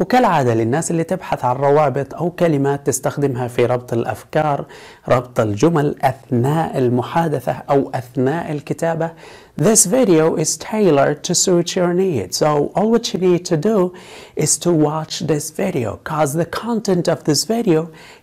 وكالعادة للناس اللي تبحث عن روابط أو كلمات تستخدمها في ربط الأفكار ربط الجمل أثناء المحادثة أو أثناء الكتابة This video is tailored to suit your needs so all what you need to do is to watch this video cause the content of this video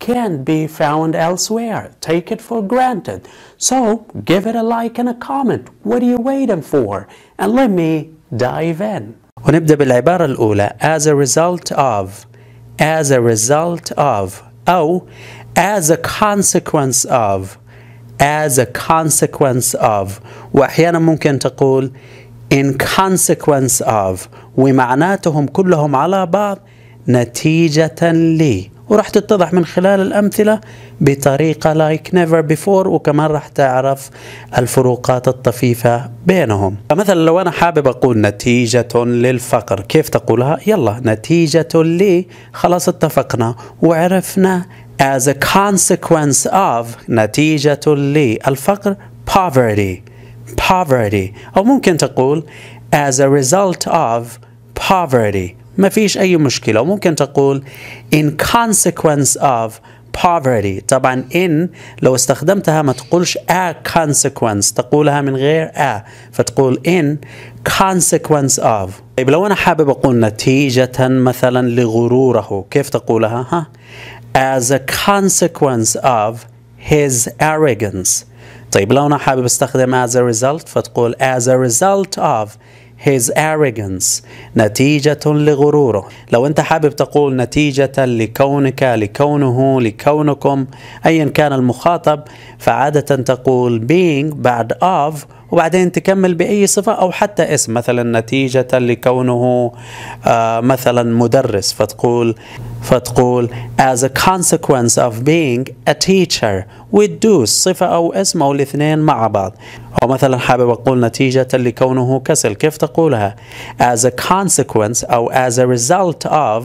can be found elsewhere take it for granted so give it a like and a comment what are you waiting for and let me dive in ونبدأ بالعبارة الأولى as a result of as a result of أو as a consequence of as a consequence of وأحيانا ممكن تقول in consequence of ومعناتهم كلهم على بعض نتيجة لي وراح تتضح من خلال الأمثلة بطريقة لايك نيفر بيفور وكمان راح تعرف الفروقات الطفيفة بينهم فمثلا لو أنا حابب أقول نتيجة للفقر كيف تقولها؟ يلا نتيجة لي خلاص اتفقنا وعرفنا as a consequence of نتيجة لي الفقر poverty poverty أو ممكن تقول as a result of poverty ما فيش أي مشكلة وممكن تقول in consequence of poverty طبعا in لو استخدمتها ما تقولش a consequence تقولها من غير a فتقول in consequence of طيب لو أنا حابب أقول نتيجة مثلا لغروره كيف تقولها ها as a consequence of his arrogance طيب لو أنا حابب أستخدم as a result فتقول as a result of his arrogance نتيجة لغروره لو أنت حابب تقول نتيجة لكونك لكونه لكونكم أيا كان المخاطب فعادة تقول being بعد of وبعدين تكمل بأي صفة أو حتى اسم مثلا نتيجة لكونه آه، مثلا مدرس فتقول فتقول as a consequence of being a teacher with do صفة أو اسم أو الاثنين مع بعض أو مثلا حابب أقول نتيجة لكونه كسل كيف تقولها as a consequence أو as a result of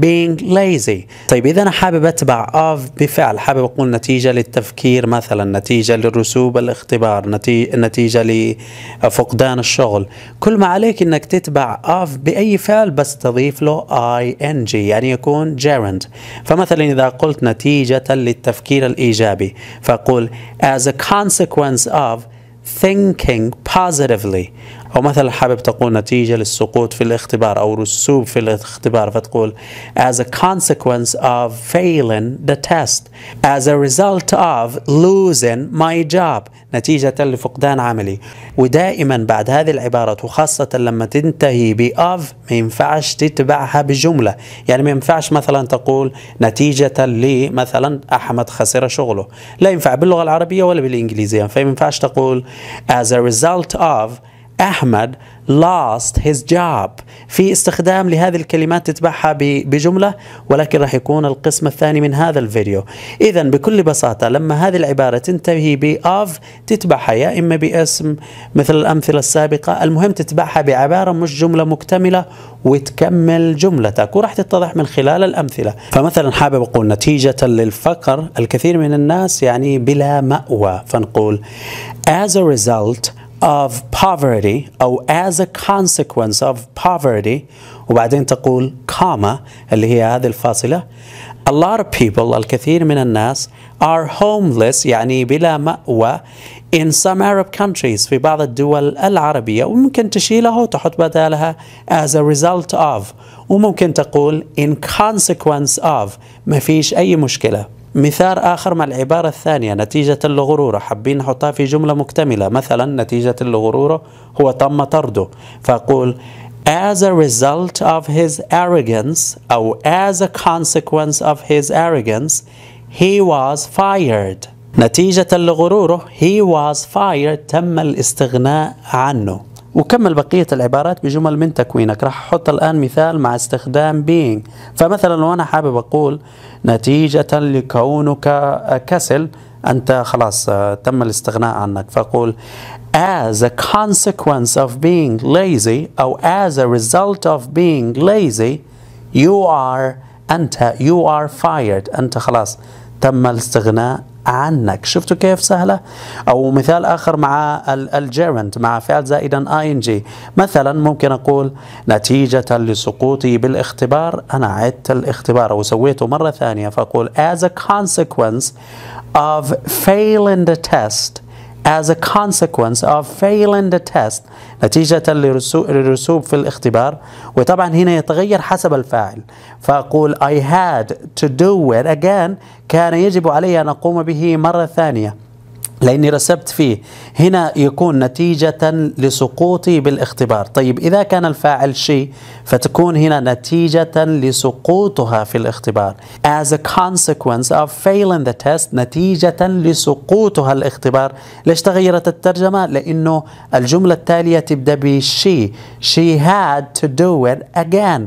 being lazy طيب إذا أنا حابب أتبع of بفعل حابب أقول نتيجة للتفكير مثلا نتيجة للرسوب الاختبار نتيجة نتيجة لفقدان الشغل كل ما عليك انك تتبع of باي فعل بس تضيف له ing يعني يكون gerund فمثلا اذا قلت نتيجة للتفكير الايجابي فاقول as a consequence of thinking positively أو مثلا حابب تقول نتيجة للسقوط في الاختبار أو رسوب في الاختبار فتقول as a consequence of failing the test as a result of losing my job نتيجة لفقدان عملي ودائما بعد هذه العبارات وخاصة لما تنتهي ب of ما ينفعش تتبعها بجملة يعني ما ينفعش مثلا تقول نتيجة لمثلا أحمد خسر شغله لا ينفع باللغة العربية ولا بالإنجليزية فما ينفعش تقول as a result of أحمد lost his job في استخدام لهذه الكلمات تتبعها بجملة ولكن راح يكون القسم الثاني من هذا الفيديو إذا بكل بساطة لما هذه العبارة تنتهي ب of تتبعها يا إما باسم مثل الأمثلة السابقة المهم تتبعها بعبارة مش جملة مكتملة وتكمل جملتك وراح تتضح من خلال الأمثلة فمثلا حابب أقول نتيجة للفقر الكثير من الناس يعني بلا مأوى فنقول as a result of poverty أو as a consequence of poverty وبعدين تقول comma اللي هي هذه الفاصلة a lot of people الكثير من الناس are homeless يعني بلا مأوى in some Arab countries في بعض الدول العربية وممكن تشيلها وتحط بدالها as a result of وممكن تقول in consequence of ما فيش أي مشكلة مثال آخر مع العبارة الثانية نتيجة لغرورة حابين نحطها في جملة مكتملة مثلا نتيجة لغرورة هو تم طرده فأقول as a result of his arrogance أو as a consequence of his arrogance he was fired نتيجة لغروره he was fired تم الاستغناء عنه وكمل بقية العبارات بجمل من تكوينك راح أحط الآن مثال مع استخدام being فمثلا لو أنا حابب أقول نتيجة لكونك كسل أنت خلاص آه، تم الاستغناء عنك فأقول as a consequence of being lazy أو as a result of being lazy you are أنت you are fired أنت خلاص تم الاستغناء عنك شفتوا كيف سهلة أو مثال آخر مع الجيرنت مع فعل زائدا ING مثلا ممكن أقول نتيجة لسقوطي بالاختبار أنا عدت الاختبار أو سويته مرة ثانية فأقول as a consequence of failing the test as a consequence of failing the test نتيجة للرسوب في الاختبار وطبعا هنا يتغير حسب الفاعل فأقول I had to do it again كان يجب علي أن أقوم به مرة ثانية لأني رسبت فيه هنا يكون نتيجة لسقوطي بالاختبار طيب إذا كان الفاعل شيء فتكون هنا نتيجة لسقوطها في الاختبار as a consequence of failing the test نتيجة لسقوطها الاختبار ليش تغيرت الترجمة؟ لأنه الجملة التالية تبدأ ب she she had to do it again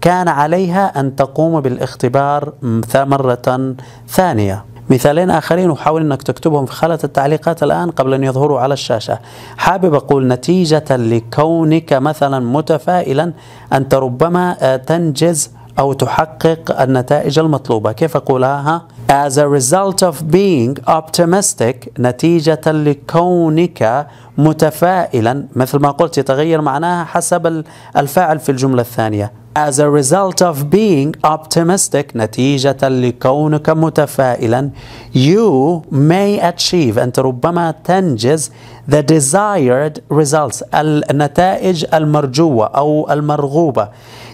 كان عليها أن تقوم بالاختبار مرة ثانية مثالين آخرين وحاول أنك تكتبهم في خانة التعليقات الآن قبل أن يظهروا على الشاشة حابب أقول نتيجة لكونك مثلا متفائلا أنت ربما آه، تنجز أو تحقق النتائج المطلوبة كيف أقولها؟ As a result of being optimistic نتيجة لكونك متفائلا مثل ما قلت يتغير معناها حسب الفاعل في الجملة الثانية as a result of being optimistic نتيجة لكونك متفائلا you may achieve أنت ربما تنجز the desired results النتائج المرجوة أو المرغوبة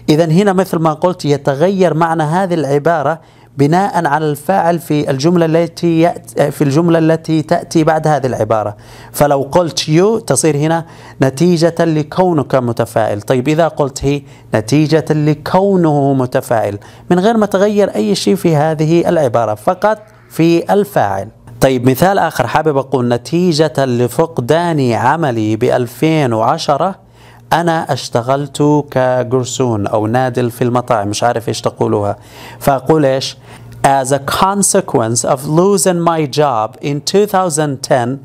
إذا هنا مثل ما قلت يتغير معنى هذه العبارة بناء على الفاعل في الجملة التي يأتي في الجملة التي تأتي بعد هذه العبارة فلو قلت يو تصير هنا نتيجة لكونك متفائل طيب إذا قلت هي نتيجة لكونه متفائل من غير ما تغير أي شيء في هذه العبارة فقط في الفاعل طيب مثال آخر حابب أقول نتيجة لفقدان عملي ب 2010 أنا اشتغلت كجرسون أو نادل في المطاعم مش عارف إيش تقولوها فأقول إيش As a consequence of losing my job in 2010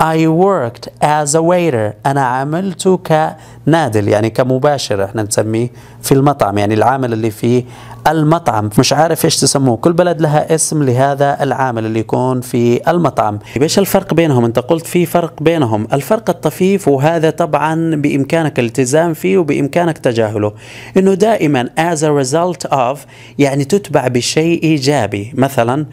I worked as a waiter أنا عملت كنادل يعني كمباشر احنا نسميه في المطعم يعني العامل اللي في المطعم مش عارف ايش تسموه كل بلد لها اسم لهذا العامل اللي يكون في المطعم ايش الفرق بينهم انت قلت في فرق بينهم الفرق الطفيف وهذا طبعا بامكانك الالتزام فيه وبامكانك تجاهله انه دائما as a result of يعني تتبع بشيء ايجابي مثلا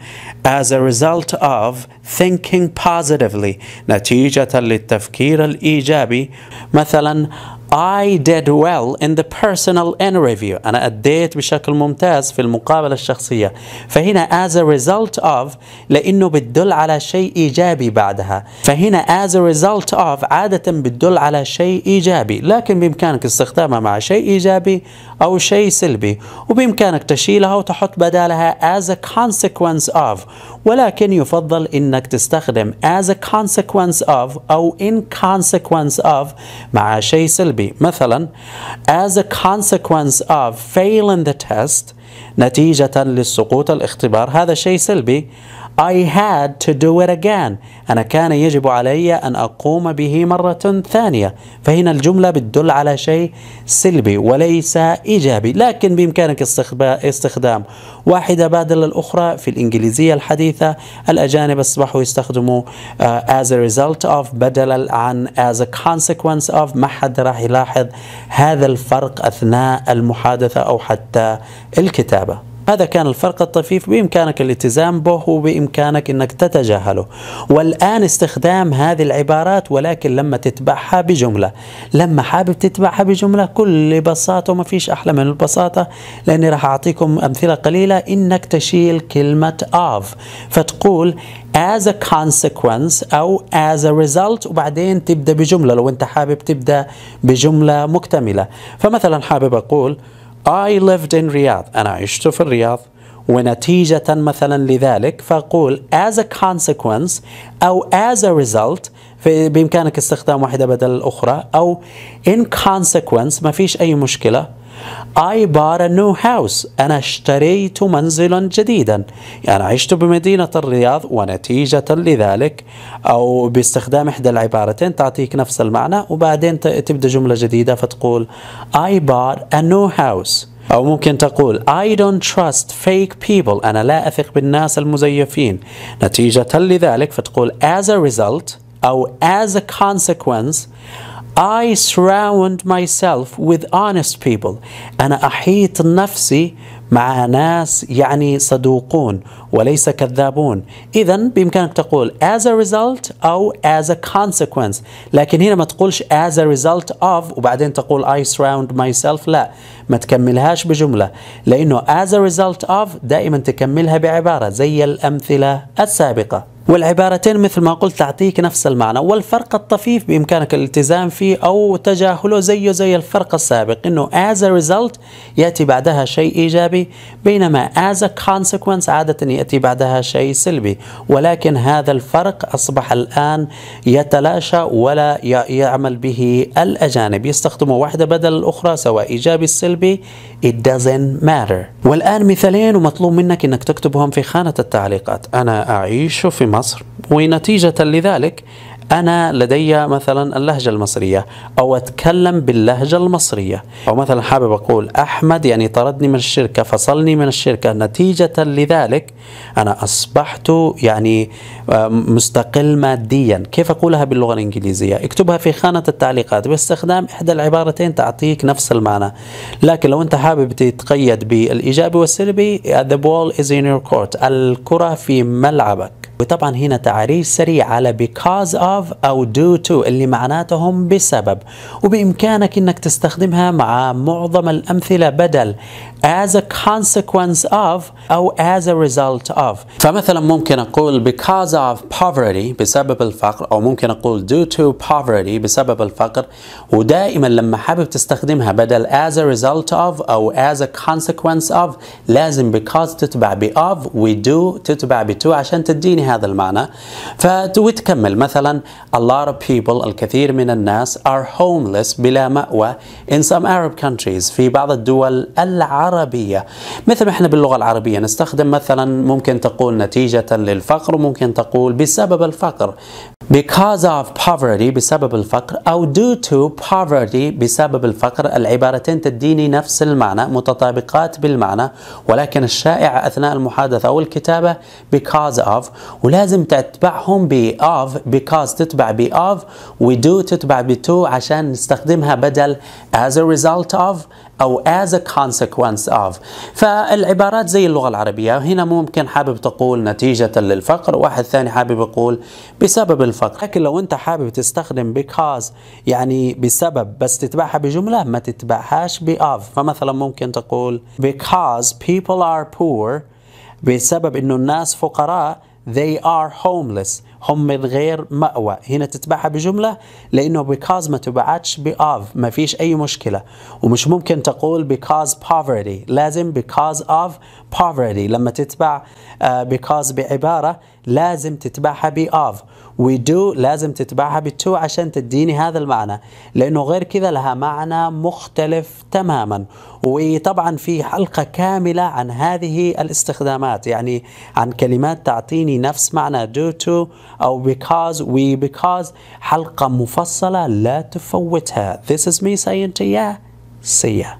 as a result of thinking positively نتيجة للتفكير الإيجابي مثلا I did well in the personal interview أنا أديت بشكل ممتاز في المقابلة الشخصية فهنا as a result of لأنه بتدل على شيء إيجابي بعدها فهنا as a result of عادة بتدل على شيء إيجابي لكن بإمكانك استخدامها مع شيء إيجابي أو شيء سلبي وبإمكانك تشيلها وتحط بدالها as a consequence of ولكن يفضل إنك تستخدم as a consequence of أو in consequence of مع شيء سلبي سلبي مثلا as a consequence of failing the test نتيجة للسقوط الاختبار هذا شيء سلبي I had to do it again أنا كان يجب علي أن أقوم به مرة ثانية فهنا الجملة بتدل على شيء سلبي وليس إيجابي لكن بإمكانك استخدام واحدة بدل الأخرى في الإنجليزية الحديثة الأجانب أصبحوا يستخدموا uh, as a result of بدلا عن as a consequence of ما حد راح يلاحظ هذا الفرق أثناء المحادثة أو حتى الكتابة هذا كان الفرق الطفيف بإمكانك الالتزام به وبإمكانك أنك تتجاهله والآن استخدام هذه العبارات ولكن لما تتبعها بجملة لما حابب تتبعها بجملة كل بساطة وما فيش أحلى من البساطة لأني راح أعطيكم أمثلة قليلة إنك تشيل كلمة of فتقول as a consequence أو as a result وبعدين تبدأ بجملة لو أنت حابب تبدأ بجملة مكتملة فمثلا حابب أقول I lived in Riyadh أنا عشت في الرياض ونتيجة مثلا لذلك فأقول as a consequence أو as a result بإمكانك استخدام واحدة بدل الأخرى أو in consequence ما فيش أي مشكلة I bought a new house أنا اشتريت منزلا جديدا أنا عشت بمدينة الرياض ونتيجة لذلك أو باستخدام إحدى العبارتين تعطيك نفس المعنى وبعدين تبدأ جملة جديدة فتقول I bought a new house أو ممكن تقول I don't trust fake people أنا لا أثق بالناس المزيفين نتيجة لذلك فتقول as a result أو as a consequence I surround myself with honest people أنا أحيط نفسي مع ناس يعني صدوقون وليس كذابون إذا بإمكانك تقول as a result أو as a consequence لكن هنا ما تقولش as a result of وبعدين تقول I surround myself لا ما تكملهاش بجملة لأنه as a result of دائما تكملها بعبارة زي الأمثلة السابقة والعبارتين مثل ما قلت تعطيك نفس المعنى والفرق الطفيف بإمكانك الالتزام فيه أو تجاهله زيه زي الفرق السابق إنه as a result يأتي بعدها شيء إيجابي بينما as a consequence عادة يأتي بعدها شيء سلبي ولكن هذا الفرق أصبح الآن يتلاشى ولا يعمل به الأجانب يستخدموا واحدة بدل الأخرى سواء إيجابي سلبي it doesn't matter والآن مثالين ومطلوب منك إنك تكتبهم في خانة التعليقات أنا أعيش في مصر ونتيجة لذلك أنا لدي مثلا اللهجة المصرية أو أتكلم باللهجة المصرية أو مثلا حابب أقول أحمد يعني طردني من الشركة فصلني من الشركة نتيجة لذلك أنا أصبحت يعني آه، مستقل ماديا كيف أقولها باللغة الإنجليزية اكتبها في خانة التعليقات باستخدام إحدى العبارتين تعطيك نفس المعنى لكن لو أنت حابب تتقيد بالإيجابي والسلبي the ball is in your court الكرة في ملعبك وطبعا هنا تعريف سريع على because of أو due to اللي معناتهم بسبب وبإمكانك أنك تستخدمها مع معظم الأمثلة بدل as a consequence of أو as a result of فمثلا ممكن أقول because of poverty بسبب الفقر أو ممكن أقول due to poverty بسبب الفقر ودائما لما حابب تستخدمها بدل as a result of أو as a consequence of لازم because تتبع ب of و do تتبع ب to عشان تديني هذا المعنى فتكمل مثلا a lot of people الكثير من الناس are homeless بلا مأوى in some Arab countries في بعض الدول العربية مثل ما احنا باللغة العربية نستخدم مثلا ممكن تقول نتيجة للفقر وممكن تقول بسبب الفقر because of poverty بسبب الفقر أو due to poverty بسبب الفقر العبارتين تديني نفس المعنى متطابقات بالمعنى ولكن الشائع أثناء المحادثة أو الكتابة because of ولازم تتبعهم of because تتبع باف ودو تتبع to عشان نستخدمها بدل as a result of أو as a consequence of فالعبارات زي اللغة العربية هنا ممكن حابب تقول نتيجة للفقر واحد ثاني حابب يقول بسبب الفقر لكن لو أنت حابب تستخدم because يعني بسبب بس تتبعها بجملة ما تتبعهاش of فمثلا ممكن تقول because people are poor بسبب أنه الناس فقراء they are homeless هم من غير مأوى هنا تتبعها بجملة لأنه because ما تبعتش ب of ما فيش أي مشكلة ومش ممكن تقول because poverty لازم because of poverty لما تتبع آه، because بعبارة لازم تتبعها ب of we do لازم تتبعها ب to عشان تديني هذا المعنى لأنه غير كذا لها معنى مختلف تماما وطبعا في حلقة كاملة عن هذه الاستخدامات يعني عن كلمات تعطيني نفس معنى due to أو because و because حلقة مفصلة لا تفوتها This is me saying to you See ya